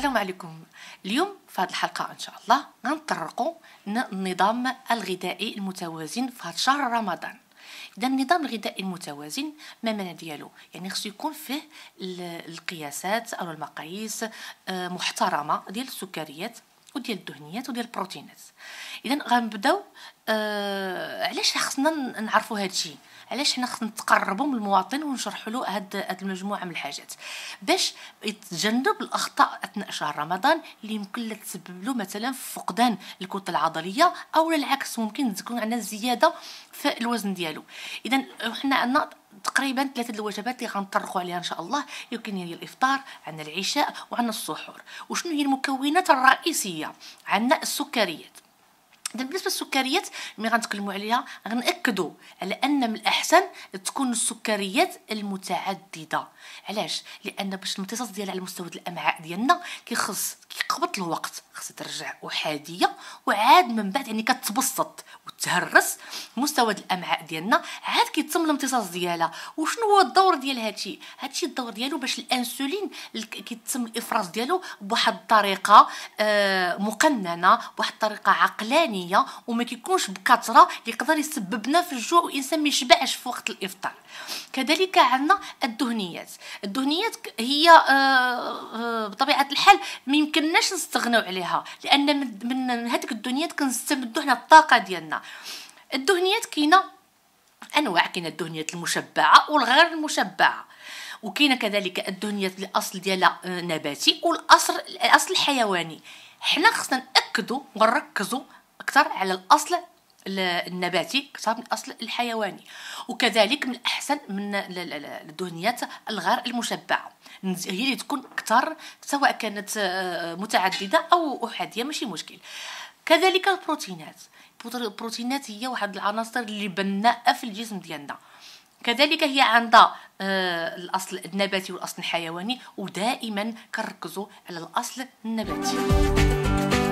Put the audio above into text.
السلام عليكم اليوم في هذه الحلقة إن شاء الله غنطرقو النظام الغذائي المتوازن في شهر رمضان إذا النظام الغذائي المتوازن ما معنى ديالو يعني خصو يكون فيه القياسات أو المقاييس آه، محترمة ديال السكريات وديال الدهنيات وديال البروتينات اذا غنبداو آه علاش خصنا نعرفوا هذا الشيء علاش حنا خصنا نتقربوا من المواطن ونشرحوا له هاد هاد المجموعه من الحاجات باش يتجنب الاخطاء اثناء شهر رمضان اللي يمكن لها تسبب له مثلا فقدان الكتله العضليه او العكس ممكن تكون عندنا زياده في الوزن ديالو اذا حنا عندنا تقريبا ثلاثه الوجبات اللي غنطرقوا عليها ان شاء الله يمكن هي الافطار عندنا العشاء وعندنا السحور وشنو هي المكونات الرئيسيه عندنا السكريات بالنسبه للسكريات ملي غنتكلموا عليها غنأكدوا على ان من الاحسن تكون السكريات المتعدده علاش لان باش الامتصاص ديالها على مستوى الامعاء ديالنا كيخص كيقبط الوقت خص ترجع احاديه وعاد من بعد يعني كتبسط وتهرس مستوى الامعاء ديالنا عاد كيتم الامتصاص ديالها وشنو هو الدور ديال هادشي هادشي الدور ديالو باش الانسولين كيتم الافراز ديالو بواحد الطريقه آه، مقننه بواحد الطريقه عقلانيه ميزانيه وما كيكونش بكثره يقدر يسببنا في الجوع والانسان ما يشبعش في وقت الافطار كذلك عندنا الدهنيات الدهنيات هي آه، آه، بطبيعه الحال ما يمكنناش نستغناو عليها لان من هذيك الدهنيات كنستمدوا حنا الطاقه ديالنا الدهنيات كاينه انواع كاينه الدهنيات المشبعه والغير المشبعه وكاينه كذلك الدهنيات الاصل ديالها آه، نباتي والاصل الاصل حيواني حنا خصنا ناكدوا ونركزوا اكثر على الاصل النباتي اكثر من الاصل الحيواني وكذلك من الاحسن من الدهنيات الغير المشبعه هي اللي تكون اكثر سواء كانت آه، متعدده او احاديه ماشي مشكل كذلك البروتينات البروتينات هي واحد العناصر اللي بناءه في الجسم ديالنا كذلك هي عندها آه، الاصل النباتي والاصل الحيواني ودائما كنركزوا على الاصل النباتي